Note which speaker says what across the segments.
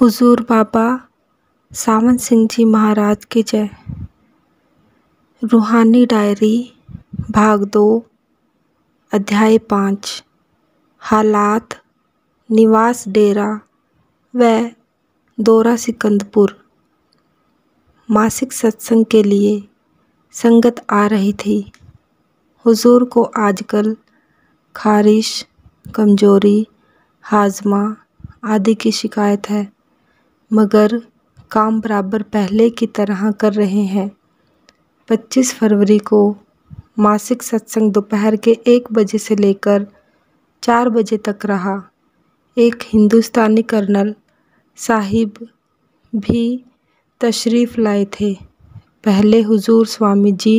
Speaker 1: हुजूर बाबा सावन सिंह जी महाराज की जय रूहानी डायरी भाग दो अध्याय पाँच हालात निवास डेरा व दौरा सिकंदपुर मासिक सत्संग के लिए संगत आ रही थी हुजूर को आजकल खारिश कमजोरी हाजमा आदि की शिकायत है मगर काम बराबर पहले की तरह कर रहे हैं 25 फरवरी को मासिक सत्संग दोपहर के एक बजे से लेकर चार बजे तक रहा एक हिंदुस्तानी कर्नल साहिब भी तशरीफ़ लाए थे पहले हुजूर स्वामी जी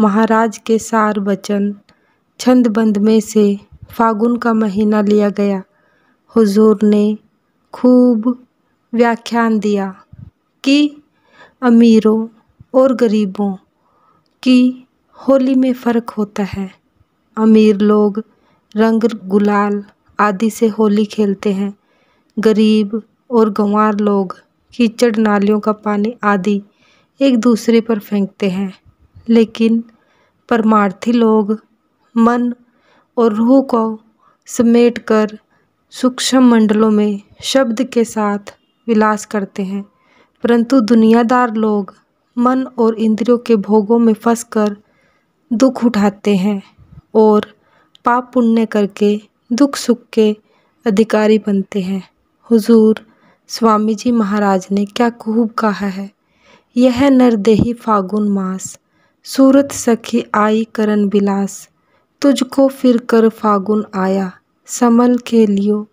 Speaker 1: महाराज के सार वचन छंदबंद में से फागुन का महीना लिया गया हुजूर ने खूब व्याख्यान दिया कि अमीरों और गरीबों की होली में फ़र्क होता है अमीर लोग रंग गुलाल आदि से होली खेलते हैं गरीब और गंवार लोग कीचड़ नालियों का पानी आदि एक दूसरे पर फेंकते हैं लेकिन परमार्थी लोग मन और रूह को समेट कर सूक्ष्म मंडलों में शब्द के साथ विलास करते हैं परंतु दुनियादार लोग मन और इंद्रियों के भोगों में फंसकर दुख उठाते हैं और पाप पुण्य करके दुख सुख के अधिकारी बनते हैं हुजूर स्वामी जी महाराज ने क्या खूब कहा है यह नरदेही फागुन मास सूरत सखी आई करण बिलास तुझको फिर कर फागुन आया समल के लियो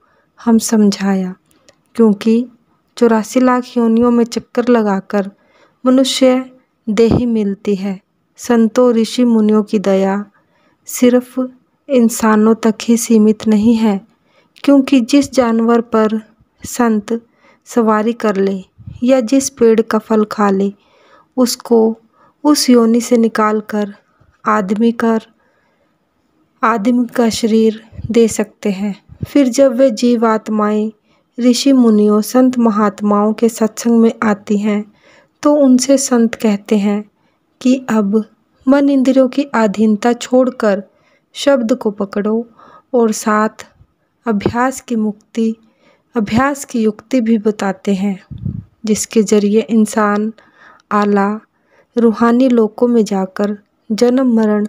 Speaker 1: हम समझाया क्योंकि चौरासी लाख योनियों में चक्कर लगाकर मनुष्य देही मिलती है संतों ऋषि मुनियों की दया सिर्फ इंसानों तक ही सीमित नहीं है क्योंकि जिस जानवर पर संत सवारी कर ले या जिस पेड़ का फल खा ले उसको उस योनि से निकालकर आदमी कर आदमी का शरीर दे सकते हैं फिर जब वे जीव आत्माएं ऋषि मुनियों संत महात्माओं के सत्संग में आती हैं तो उनसे संत कहते हैं कि अब मन इंद्रियों की अधीनता छोड़कर शब्द को पकड़ो और साथ अभ्यास की मुक्ति अभ्यास की युक्ति भी बताते हैं जिसके जरिए इंसान आला रूहानी लोकों में जाकर जन्म मरण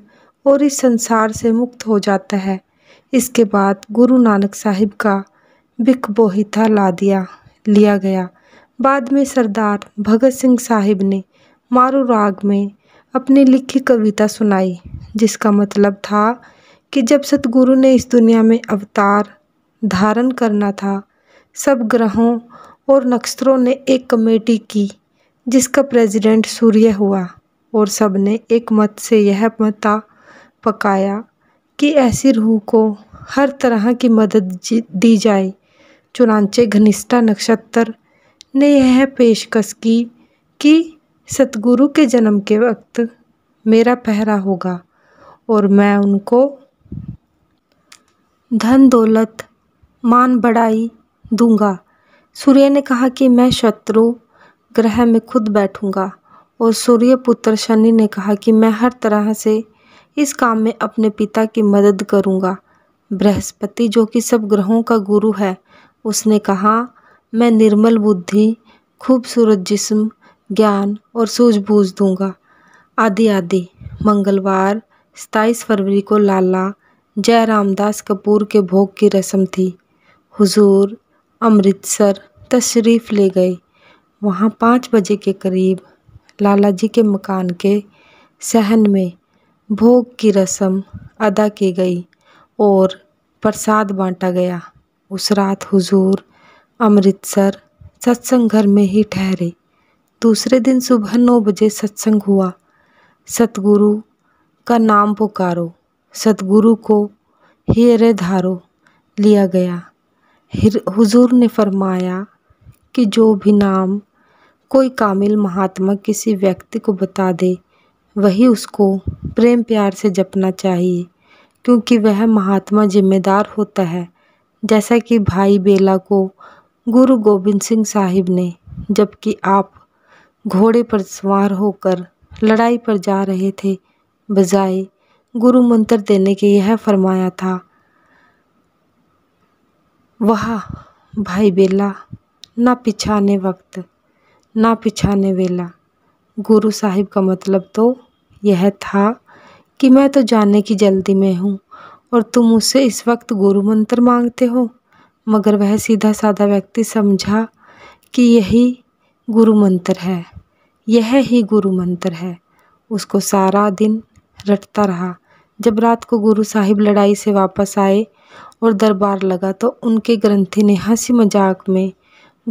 Speaker 1: और इस संसार से मुक्त हो जाता है इसके बाद गुरु नानक साहिब का ला दिया लिया गया बाद में सरदार भगत सिंह साहिब ने मारू राग में अपनी लिखी कविता सुनाई जिसका मतलब था कि जब सतगुरु ने इस दुनिया में अवतार धारण करना था सब ग्रहों और नक्षत्रों ने एक कमेटी की जिसका प्रेसिडेंट सूर्य हुआ और सब ने एक मत से यह मता पकाया कि ऐसी रूह को हर तरह की मदद दी जाए चुनाचे घनिष्ठा नक्षत्र ने यह पेशकश की कि सतगुरु के जन्म के वक्त मेरा पहरा होगा और मैं उनको धन दौलत मान बढ़ाई दूंगा सूर्य ने कहा कि मैं शत्रु ग्रह में खुद बैठूंगा और सूर्य पुत्र शनि ने कहा कि मैं हर तरह से इस काम में अपने पिता की मदद करूंगा बृहस्पति जो कि सब ग्रहों का गुरु है उसने कहा मैं निर्मल बुद्धि खूबसूरत जिस्म ज्ञान और सूझबूझ दूंगा आदि आदि मंगलवार सताईस फरवरी को लाला जय रामदास कपूर के भोग की रस्म थी हुजूर अमृतसर तशरीफ़ ले गए वहाँ पाँच बजे के करीब लाला जी के मकान के सहन में भोग की रस्म अदा की गई और प्रसाद बांटा गया उस रात हुजूर अमृतसर सत्संग घर में ही ठहरे दूसरे दिन सुबह नौ बजे सत्संग हुआ सतगुरु का नाम पुकारो सतगुरु को हेरे धारो लिया गया हुजूर ने फरमाया कि जो भी नाम कोई कामिल महात्मा किसी व्यक्ति को बता दे वही उसको प्रेम प्यार से जपना चाहिए क्योंकि वह महात्मा जिम्मेदार होता है जैसा कि भाई बेला को गुरु गोबिंद सिंह साहिब ने जबकि आप घोड़े पर सवार होकर लड़ाई पर जा रहे थे बजाय गुरु मंत्र देने के यह फरमाया था वह भाई बेला ना पिछाने वक्त ना पिछाने वेला गुरु साहिब का मतलब तो यह था कि मैं तो जाने की जल्दी में हूँ और तुम उससे इस वक्त गुरु मंत्र मांगते हो मगर वह सीधा साधा व्यक्ति समझा कि यही गुरु मंत्र है यह ही गुरु मंत्र है उसको सारा दिन रटता रहा जब रात को गुरु साहिब लड़ाई से वापस आए और दरबार लगा तो उनके ग्रंथी ने हंसी मजाक में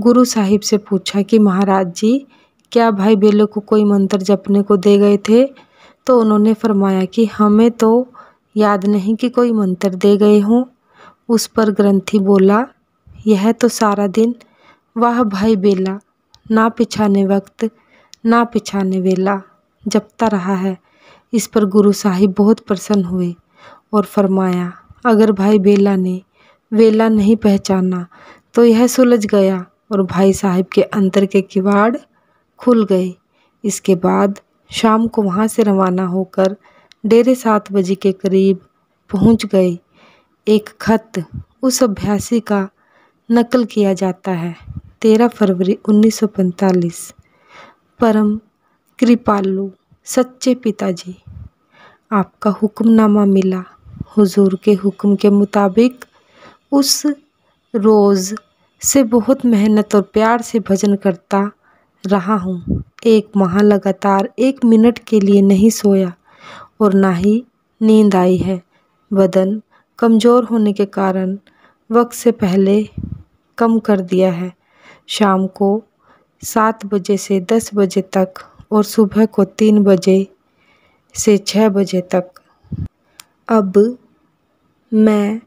Speaker 1: गुरु साहिब से पूछा कि महाराज जी क्या भाई बेलो को कोई मंत्र जपने को दे गए थे तो उन्होंने फरमाया कि हमें तो याद नहीं कि कोई मंत्र दे गए हों उस पर ग्रंथी बोला यह तो सारा दिन वह भाई बेला ना पिछाने वक्त ना पिछाने वेला जपता रहा है इस पर गुरु साहिब बहुत प्रसन्न हुए और फरमाया अगर भाई बेला ने वेला नहीं पहचाना तो यह सुलझ गया और भाई साहिब के अंतर के किवाड़ खुल गए इसके बाद शाम को वहाँ से रवाना होकर डेरे सात बजे के करीब पहुंच गए एक खत उस अभ्यासी का नकल किया जाता है तेरह फरवरी 1945 परम कृपालु सच्चे पिताजी आपका हुक्मनामा मिला हुजूर के हुक्म के मुताबिक उस रोज़ से बहुत मेहनत और प्यार से भजन करता रहा हूँ एक माह लगातार एक मिनट के लिए नहीं सोया और ना ही नींद आई है बदन कमज़ोर होने के कारण वक्त से पहले कम कर दिया है शाम को सात बजे से दस बजे तक और सुबह को तीन बजे से छः बजे तक अब मैं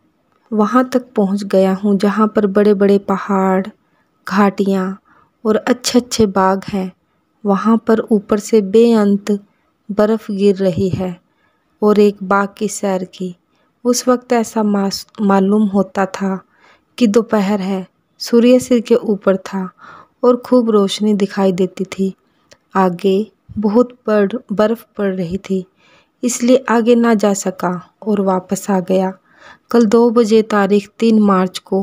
Speaker 1: वहाँ तक पहुँच गया हूँ जहाँ पर बड़े बड़े पहाड़ घाटियाँ और अच्छे अच्छे बाग हैं वहाँ पर ऊपर से बेअंत बर्फ़ गिर रही है और एक बाग की सैर की उस वक्त ऐसा मालूम होता था कि दोपहर है सूर्य सिर के ऊपर था और खूब रोशनी दिखाई देती थी आगे बहुत पड़ बर्फ़ पड़ रही थी इसलिए आगे ना जा सका और वापस आ गया कल दो बजे तारीख तीन मार्च को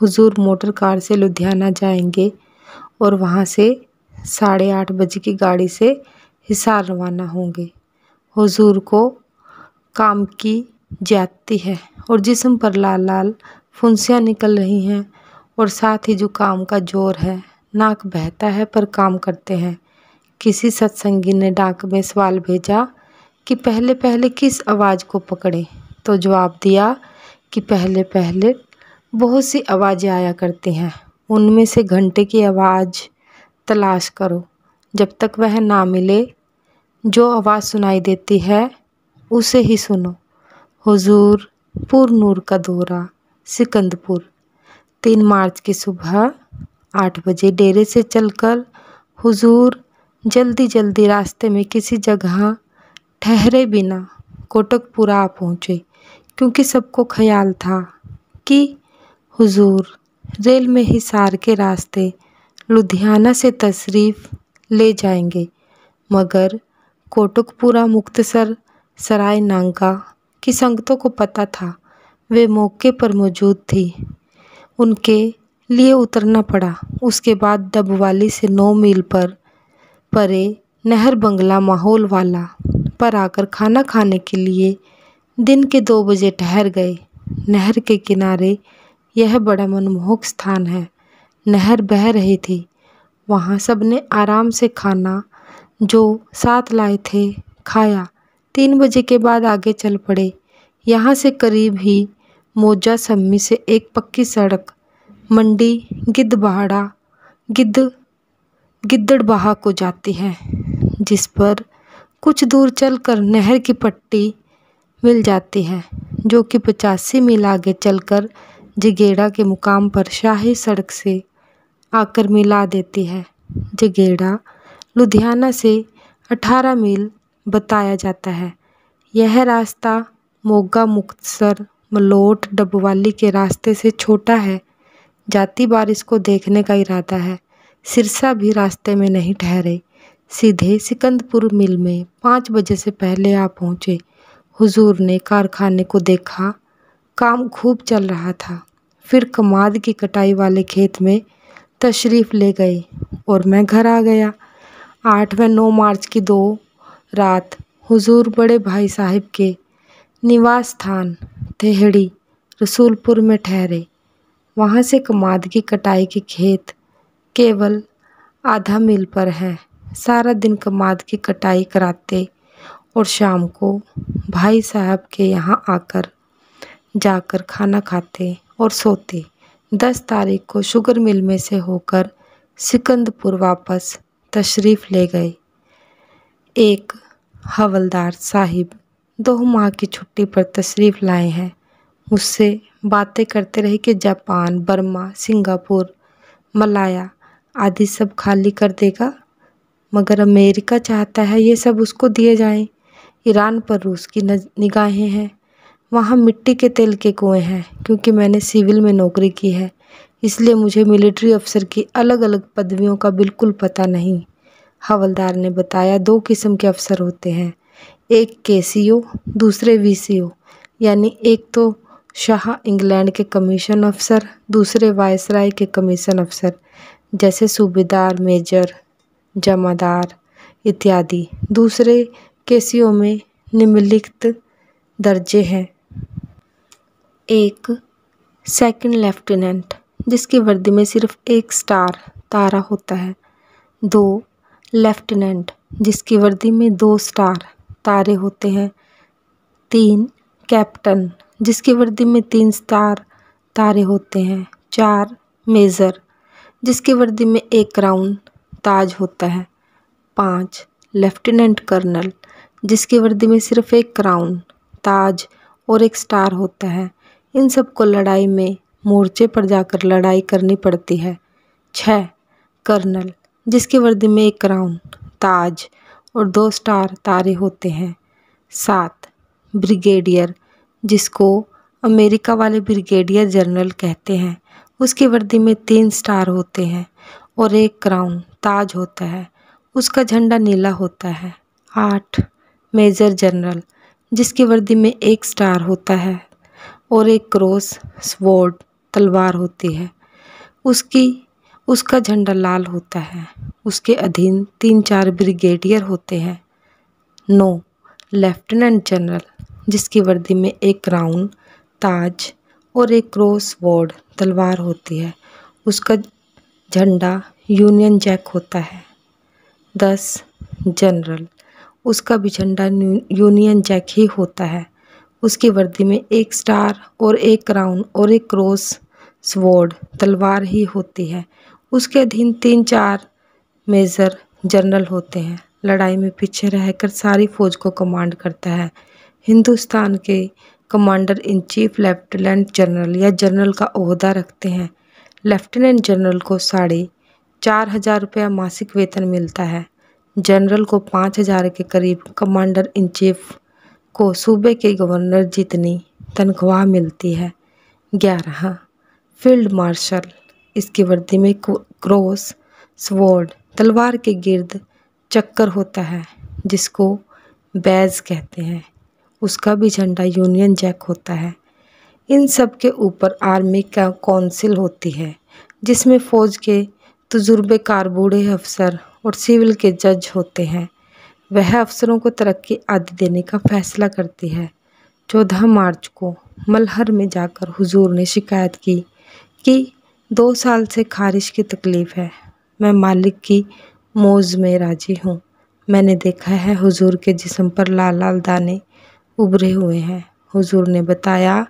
Speaker 1: हुजूर मोटर कार से लुधियाना जाएंगे और वहाँ से साढ़े आठ बजे की गाड़ी से हिसार रवाना होंगे हुजूर को काम की जाती है और जिसम पर लाल लाल फुंसियाँ निकल रही हैं और साथ ही जो काम का जोर है नाक बहता है पर काम करते हैं किसी सत्संगी ने डाक में सवाल भेजा कि पहले पहले किस आवाज़ को पकड़ें तो जवाब दिया कि पहले पहले बहुत सी आवाज़ें आया करती हैं उनमें से घंटे की आवाज़ तलाश करो जब तक वह ना मिले जो आवाज़ सुनाई देती है उसे ही सुनो हुजूर पुर नूर का दौरा सिकंदपुर तीन मार्च की सुबह आठ बजे डेरे से चलकर हुजूर जल्दी जल्दी रास्ते में किसी जगह ठहरे बिना कोटकपुरा आ पहुँचे क्योंकि सबको ख्याल था कि हुजूर रेल में हिसार के रास्ते लुधियाना से तशरीफ़ ले जाएंगे मगर कोटकपुरा मुख्तसर सराय नांगा की संगतों को पता था वे मौके पर मौजूद थी उनके लिए उतरना पड़ा उसके बाद डबवाली से नौ मील पर परे नहर बंगला माहौल वाला पर आकर खाना खाने के लिए दिन के दो बजे ठहर गए नहर के किनारे यह बड़ा मनमोहक स्थान है नहर बह रही थी वहाँ सबने आराम से खाना जो साथ लाए थे खाया तीन बजे के बाद आगे चल पड़े यहाँ से करीब ही मोजा सम्मी से एक पक्की सड़क मंडी गिद्धबाड़ा गिद्ध गिद्दड़बहा को जाती है जिस पर कुछ दूर चलकर नहर की पट्टी मिल जाती है जो कि पचासी मील आगे चलकर जिगेड़ा के मुकाम पर शाही सड़क से आकर मिला देती है जगेड़ा लुधियाना से 18 मील बताया जाता है यह रास्ता मोगा मुक्तसर मलोट डबवाली के रास्ते से छोटा है जाती बारिश को देखने का इरादा है सिरसा भी रास्ते में नहीं ठहरे सीधे सिकंदपुर मिल में पाँच बजे से पहले आ पहुँचे हुजूर ने कारखाने को देखा काम खूब चल रहा था फिर कमाद की कटाई वाले खेत में तशरीफ़ ले गए और मैं घर आ गया आठ व नौ मार्च की दो रात हुजूर बड़े भाई साहिब के निवास स्थान थेहड़ी रसूलपुर में ठहरे वहाँ से कमाद की कटाई के खेत केवल आधा मील पर हैं सारा दिन कमाद की कटाई कराते और शाम को भाई साहब के यहाँ आकर जाकर खाना खाते और सोते दस तारीख को शुगर मिल में से होकर सिकंदपुर वापस तशरीफ़ ले गए एक हवलदार साहिब दो माह की छुट्टी पर तशरीफ़ लाए हैं मुझसे बातें करते रहे कि जापान बर्मा सिंगापुर मलाया आदि सब खाली कर देगा मगर अमेरिका चाहता है ये सब उसको दिए जाएं ईरान पर रूस की निगाहें हैं वहाँ मिट्टी के तेल के कुएँ हैं क्योंकि मैंने सिविल में नौकरी की है इसलिए मुझे मिलिट्री अफ़सर की अलग अलग पदवियों का बिल्कुल पता नहीं हवलदार ने बताया दो किस्म के अफ़सर होते हैं एक के सी ओ दूसरे वी सी ओ यानी एक तो शाह इंग्लैंड के कमीशन अफ़सर दूसरे वायसराय के कमीशन अफ़सर जैसे सूबेदार मेजर जमादार इत्यादि दूसरे केसियों में निम्नलिखित दर्जे हैं एक सेकंड लेफ्टिनेंट जिसकी वर्दी में सिर्फ एक स्टार तारा होता है दो लेफ्टिनेंट जिसकी वर्दी में दो स्टार तारे होते हैं तीन कैप्टन जिसकी वर्दी में तीन स्टार तारे होते हैं चार मेज़र जिसकी वर्दी में एक क्राउन ताज होता है पाँच लेफ्टिनेंट कर्नल जिसकी वर्दी में सिर्फ एक क्राउन ताज और एक स्टार होता है इन सबको लड़ाई में मोर्चे पर जाकर लड़ाई करनी पड़ती है छः कर्नल जिसकी वर्दी में एक क्राउन ताज और दो स्टार तारे होते हैं सात ब्रिगेडियर जिसको अमेरिका वाले ब्रिगेडियर जनरल कहते हैं उसकी वर्दी में तीन स्टार होते हैं और एक क्राउन ताज होता है उसका झंडा नीला होता है आठ मेजर जनरल जिसकी वर्दी में एक स्टार होता है और एक क्रॉस स्वॉर्ड तलवार होती है उसकी उसका झंडा लाल होता है उसके अधीन तीन चार ब्रिगेडियर होते हैं नौ लेफ्टिनेंट जनरल जिसकी वर्दी में एक क्राउन ताज और एक क्रॉस वॉर्ड तलवार होती है उसका झंडा यूनियन जैक होता है दस जनरल उसका भी झंडा यूनियन जैक ही होता है उसकी वर्दी में एक स्टार और एक क्राउन और एक क्रॉस स्वॉर्ड तलवार ही होती है उसके अधीन तीन चार मेजर जनरल होते हैं लड़ाई में पीछे रहकर सारी फौज को कमांड करता है हिंदुस्तान के commander in chief lieutenant general या जनरल का अहदा रखते हैं लेफ्टिनेंट जनरल को साढ़े चार हज़ार रुपया मासिक वेतन मिलता है जनरल को पाँच हज़ार के करीब कमांडर इन चीफ को सूबे के गवर्नर जितनी तनख्वाह मिलती है ग्यारह फील्ड मार्शल इसकी वर्दी में क्रॉस स्वॉर्ड तलवार के गिर्द चक्कर होता है जिसको बैज कहते हैं उसका भी झंडा यूनियन जैक होता है इन सब के ऊपर आर्मी का कौंसिल होती है जिसमें फ़ौज के तजुर्बेकार बूढ़े अफसर और सिविल के जज होते हैं वह अफसरों को तरक्की आदि देने का फैसला करती है चौदह मार्च को मलहर में जाकर हुजूर ने शिकायत की कि दो साल से खारिश की तकलीफ़ है मैं मालिक की मौज में राजी हूँ मैंने देखा है हुजूर के जिसम पर लाल लाल दाने उभरे हुए हैं हुजूर ने बताया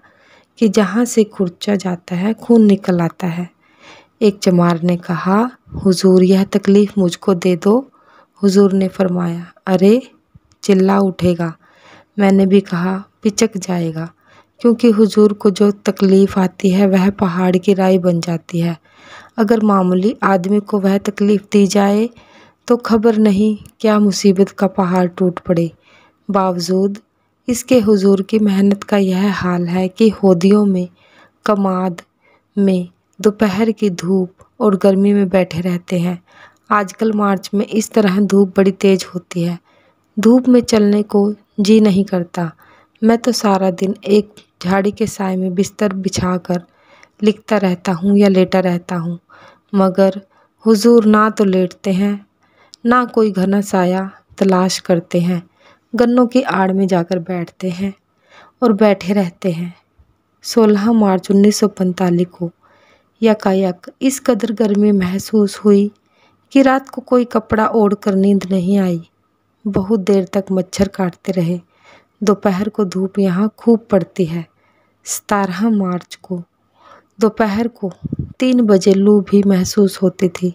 Speaker 1: कि जहाँ से खुर्चा जाता है खून निकल आता है एक चमार ने कहा हुजूर यह तकलीफ़ मुझको दे दो हुजूर ने फरमाया अरे चिल्ला उठेगा मैंने भी कहा पिचक जाएगा क्योंकि हुजूर को जो तकलीफ़ आती है वह पहाड़ की राय बन जाती है अगर मामूली आदमी को वह तकलीफ़ दी जाए तो खबर नहीं क्या मुसीबत का पहाड़ टूट पड़े बावजूद इसके हुजूर की मेहनत का यह हाल है कि होदियों में कमाद में दोपहर की धूप और गर्मी में बैठे रहते हैं आजकल मार्च में इस तरह धूप बड़ी तेज़ होती है धूप में चलने को जी नहीं करता मैं तो सारा दिन एक झाड़ी के साय में बिस्तर बिछा कर लिखता रहता हूँ या लेटा रहता हूँ मगर हुजूर ना तो लेटते हैं ना कोई घना साया तलाश करते हैं गन्नों की आड़ में जाकर बैठते हैं और बैठे रहते हैं 16 मार्च 1945 को यकायक इस कदर गर्मी महसूस हुई कि रात को कोई कपड़ा ओढ़कर नींद नहीं आई बहुत देर तक मच्छर काटते रहे दोपहर को धूप यहाँ खूब पड़ती है सतारह मार्च को दोपहर को तीन बजे लू भी महसूस होती थी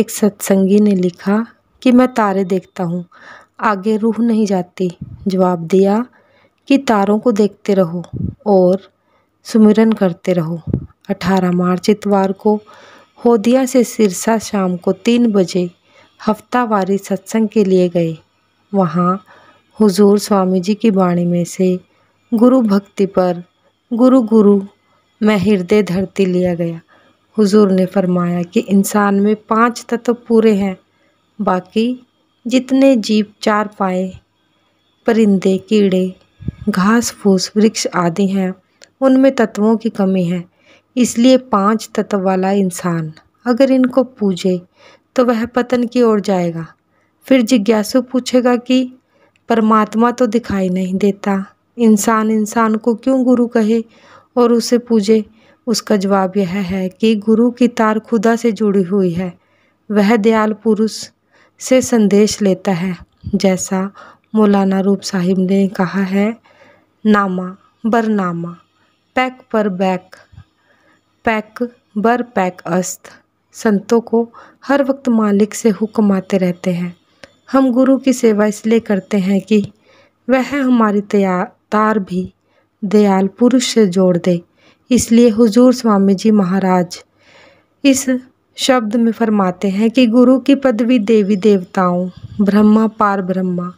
Speaker 1: एक सत्संगी ने लिखा कि मैं तारे देखता हूँ आगे रूह नहीं जाती जवाब दिया कि तारों को देखते रहो और सुमिरन करते रहो 18 मार्च इतवार को होदिया से सिरसा शाम को तीन बजे हफ्तावारी सत्संग के लिए गए वहाँ हुजूर स्वामी जी की वाणी में से गुरु भक्ति पर गुरु गुरु मैं हृदय धरती लिया गया हुजूर ने फरमाया कि इंसान में पांच तत्व पूरे हैं बाकी जितने जीव चार पाए परिंदे कीड़े घास फूस वृक्ष आदि हैं उनमें तत्वों की कमी है इसलिए पांच तत्व वाला इंसान अगर इनको पूजे तो वह पतन की ओर जाएगा फिर जिज्ञासु पूछेगा कि परमात्मा तो दिखाई नहीं देता इंसान इंसान को क्यों गुरु कहे और उसे पूजे उसका जवाब यह है कि गुरु की तार खुदा से जुड़ी हुई है वह दयाल पुरुष से संदेश लेता है जैसा मौलाना रूप साहिब ने कहा है नामा बरनामा पैक पर बैक पैक बर पैक अस्त संतों को हर वक्त मालिक से हुक्म आते रहते हैं हम गुरु की सेवा इसलिए करते हैं कि वह हमारी तार भी दयाल पुरुष से जोड़ दे इसलिए हुजूर स्वामी जी महाराज इस शब्द में फरमाते हैं कि गुरु की पदवी देवी देवताओं ब्रह्मा पार ब्रह्मा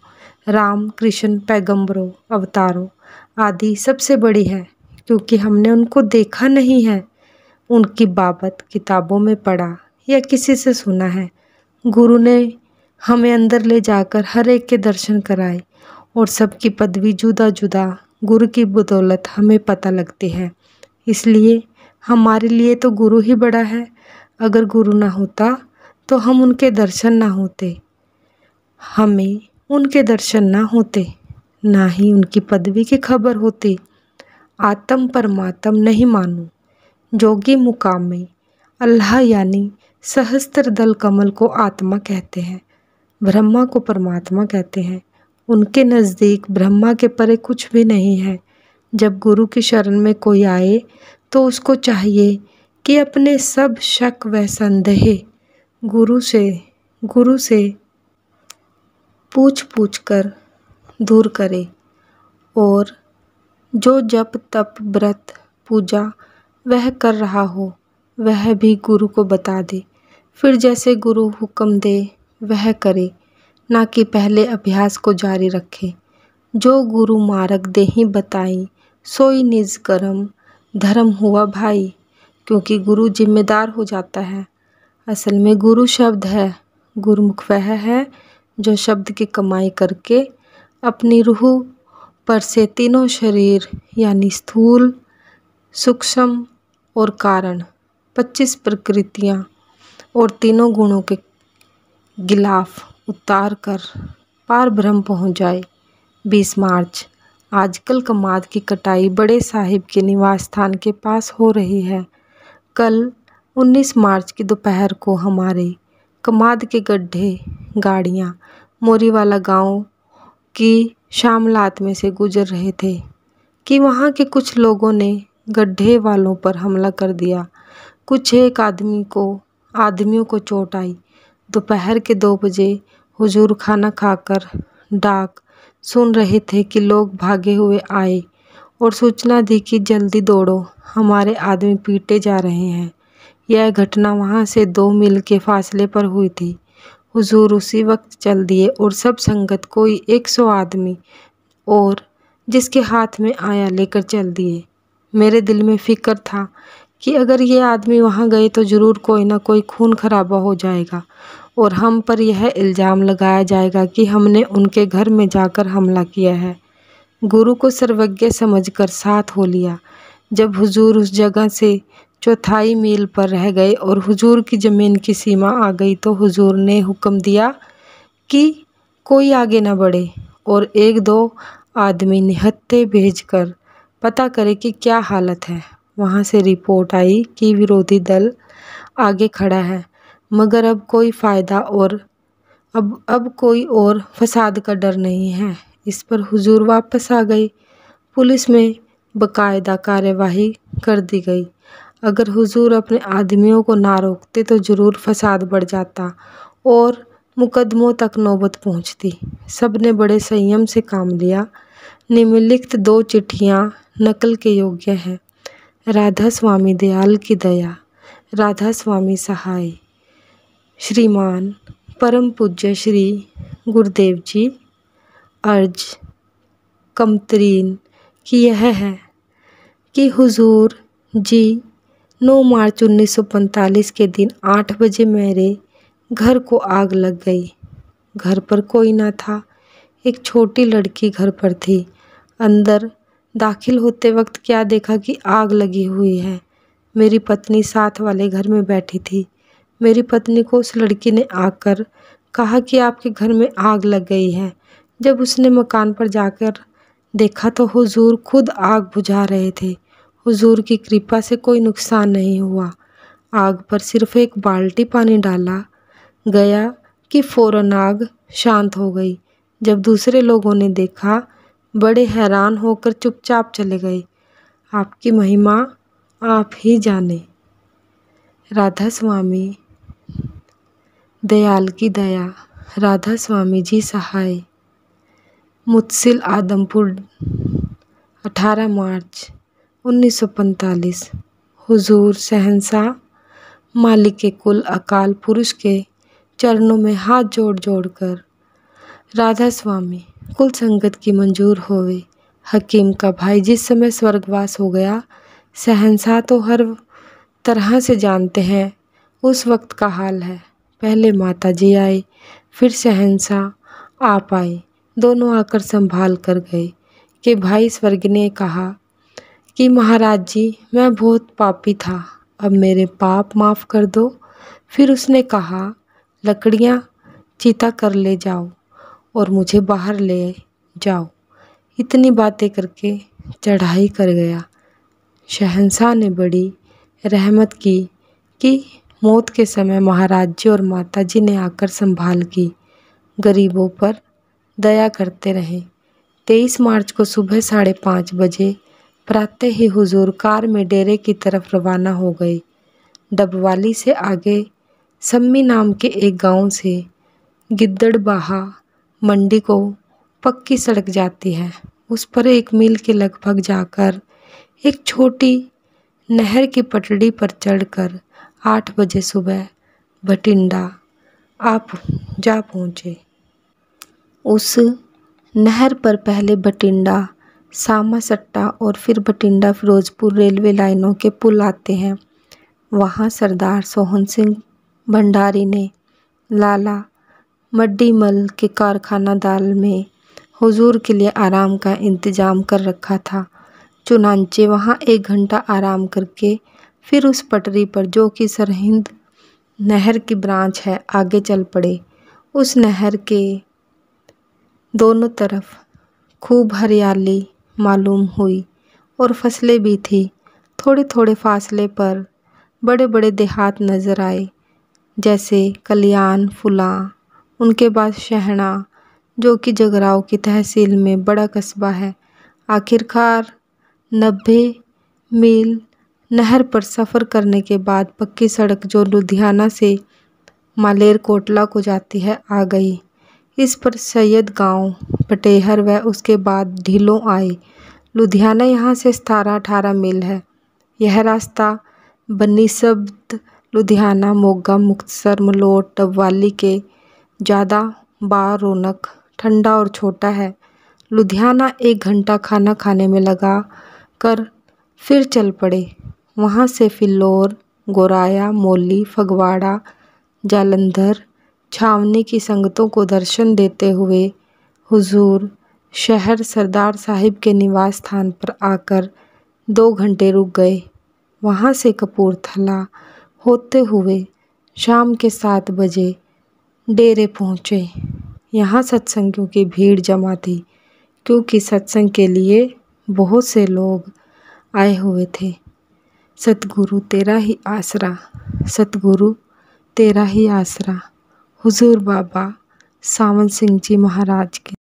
Speaker 1: राम कृष्ण पैगंबरों अवतारों आदि सबसे बड़ी है क्योंकि हमने उनको देखा नहीं है उनकी बाबत किताबों में पढ़ा या किसी से सुना है गुरु ने हमें अंदर ले जाकर हर एक के दर्शन कराए और सबकी पदवी जुदा जुदा गुरु की बदौलत हमें पता लगती है इसलिए हमारे लिए तो गुरु ही बड़ा है अगर गुरु ना होता तो हम उनके दर्शन ना होते हमें उनके दर्शन ना होते ना ही उनकी पदवी की खबर होती आत्म परमात्म नहीं मानूँ जोगी मुकाम में अल्लाह यानी सहस्त्र दल कमल को आत्मा कहते हैं ब्रह्मा को परमात्मा कहते हैं उनके नज़दीक ब्रह्मा के परे कुछ भी नहीं है जब गुरु की शरण में कोई आए तो उसको चाहिए कि अपने सब शक व संदेह गुरु से गुरु से पूछ पूछ कर दूर करे और जो जप तप व्रत पूजा वह कर रहा हो वह भी गुरु को बता दे फिर जैसे गुरु हुक्म दे वह करे ना कि पहले अभ्यास को जारी रखे जो गुरु मार्ग दे ही बताई सोई निज कर्म धर्म हुआ भाई क्योंकि गुरु जिम्मेदार हो जाता है असल में गुरु शब्द है गुरुमुख वह है जो शब्द की कमाई करके अपनी रूह पर से तीनों शरीर यानी स्थूल सूक्ष्म और कारण पच्चीस प्रकृतियाँ और तीनों गुणों के गिलाफ उतार कर पार ब्रह्म पहुँच जाए बीस मार्च आजकल कमाद की कटाई बड़े साहिब के निवास स्थान के पास हो रही है कल 19 मार्च की दोपहर को हमारे कमाद के गड्ढे गाड़ियाँ मोरीवाला गांव की शामलात में से गुजर रहे थे कि वहाँ के कुछ लोगों ने गड्ढे वालों पर हमला कर दिया कुछ एक आदमी को आदमियों को चोट आई दोपहर के दो बजे हुजूर खाना खाकर डाक सुन रहे थे कि लोग भागे हुए आए और सूचना दी कि जल्दी दौड़ो हमारे आदमी पीटे जा रहे हैं यह घटना वहाँ से दो मील के फासले पर हुई थी हुजूर उसी वक्त चल दिए और सब संगत कोई एक सौ आदमी और जिसके हाथ में आया लेकर चल दिए मेरे दिल में फ़िक्र था कि अगर ये आदमी वहाँ गए तो ज़रूर कोई ना कोई खून खराबा हो जाएगा और हम पर यह इल्ज़ाम लगाया जाएगा कि हमने उनके घर में जाकर हमला किया है गुरु को सर्वज्ञ समझकर साथ हो लिया जब हुजूर उस जगह से चौथाई मील पर रह गए और हुजूर की ज़मीन की सीमा आ गई तो हुजूर ने हुक्म दिया कि कोई आगे ना बढ़े और एक दो आदमी भेज भेजकर पता करें कि क्या हालत है वहाँ से रिपोर्ट आई कि विरोधी दल आगे खड़ा है मगर अब कोई फ़ायदा और अब अब कोई और फसाद का डर नहीं है इस पर हुजूर वापस आ गई पुलिस में बकायदा कार्यवाही कर दी गई अगर हुजूर अपने आदमियों को ना रोकते तो ज़रूर फसाद बढ़ जाता और मुकदमों तक नौबत पहुंचती सब ने बड़े संयम से काम लिया निम्नलिखित दो चिट्ठियां नकल के योग्य है राधा स्वामी दयाल की दया राधा स्वामी सहाय श्रीमान परम पूज्य श्री गुरुदेव जी अर्ज कमतरीन की यह है कि हुजूर जी 9 मार्च 1945 के दिन 8 बजे मेरे घर को आग लग गई घर पर कोई ना था एक छोटी लड़की घर पर थी अंदर दाखिल होते वक्त क्या देखा कि आग लगी हुई है मेरी पत्नी साथ वाले घर में बैठी थी मेरी पत्नी को उस लड़की ने आकर कहा कि आपके घर में आग लग गई है जब उसने मकान पर जाकर देखा तो हुजूर खुद आग बुझा रहे थे हुजूर की कृपा से कोई नुकसान नहीं हुआ आग पर सिर्फ एक बाल्टी पानी डाला गया कि फ़ौरन आग शांत हो गई जब दूसरे लोगों ने देखा बड़े हैरान होकर चुपचाप चले गए आपकी महिमा आप ही जाने राधा स्वामी दयाल की दया राधा स्वामी जी सहाय मुत्सिल आदमपुर 18 मार्च 1945 हुजूर सहनसा मालिक के कुल अकाल पुरुष के चरणों में हाथ जोड़ जोड़ कर राधा स्वामी कुल संगत की मंजूर होवे हकीम का भाई जिस समय स्वर्गवास हो गया सहनसा तो हर तरह से जानते हैं उस वक्त का हाल है पहले माता जी आए फिर सहनसा आप आए दोनों आकर संभाल कर गए कि भाई स्वर्ग ने कहा कि महाराज जी मैं बहुत पापी था अब मेरे पाप माफ़ कर दो फिर उसने कहा लकड़ियाँ चिता कर ले जाओ और मुझे बाहर ले जाओ इतनी बातें करके चढ़ाई कर गया शहंशाह ने बड़ी रहमत की कि मौत के समय महाराज जी और माता जी ने आकर संभाल की गरीबों पर दया करते रहे तेईस मार्च को सुबह साढ़े पाँच बजे प्रातः ही हुजूर कार में डेरे की तरफ रवाना हो गए डबवाली से आगे सम्मी नाम के एक गांव से गिद्दड़बाहा मंडी को पक्की सड़क जाती है उस पर एक मील के लगभग जाकर एक छोटी नहर की पटड़ी पर चढ़कर आठ बजे सुबह भटिंडा आप जा पहुँचे उस नहर पर पहले भटिंडा सामा सट्टा और फिर भटिंडा फिरोजपुर रेलवे लाइनों के पुल आते हैं वहाँ सरदार सोहन सिंह भंडारी ने लाला मड्डी मल के कारखाना दाल में हुजूर के लिए आराम का इंतजाम कर रखा था चुनाचे वहाँ एक घंटा आराम करके फिर उस पटरी पर जो कि सरहिंद नहर की ब्रांच है आगे चल पड़े उस नहर के दोनों तरफ खूब हरियाली मालूम हुई और फसलें भी थी थोड़े थोड़े फासले पर बड़े बड़े देहात नज़र आए जैसे कल्याण फुला उनके बाद शहना जो कि जगराओं की तहसील में बड़ा कस्बा है आखिरकार नब्बे मील नहर पर सफ़र करने के बाद पक्की सड़क जो लुधियाना से मालेरकोटला को जाती है आ गई इस पर सैयद गांव पटेहर व उसके बाद ढीलों आए लुधियाना यहाँ से सतारह अठारह मील है यह रास्ता बनी शब्द लुधियाना मोगा मुक्तसर मलोट डबवाली के ज़्यादा बार रौनक ठंडा और छोटा है लुधियाना एक घंटा खाना खाने में लगा कर फिर चल पड़े वहाँ से फिल्लौर गोराया मोली फगवाड़ा जालंधर छावनी की संगतों को दर्शन देते हुए हुजूर शहर सरदार साहिब के निवास स्थान पर आकर दो घंटे रुक गए वहाँ से कपूरथला होते हुए शाम के सात बजे डेरे पहुँचे यहाँ सत्संगों की भीड़ जमा थी क्योंकि सत्संग के लिए बहुत से लोग आए हुए थे सतगुरु तेरा ही आसरा सतगुरु तेरा ही आसरा हुजूर बाबा सावन सिंह जी महाराज के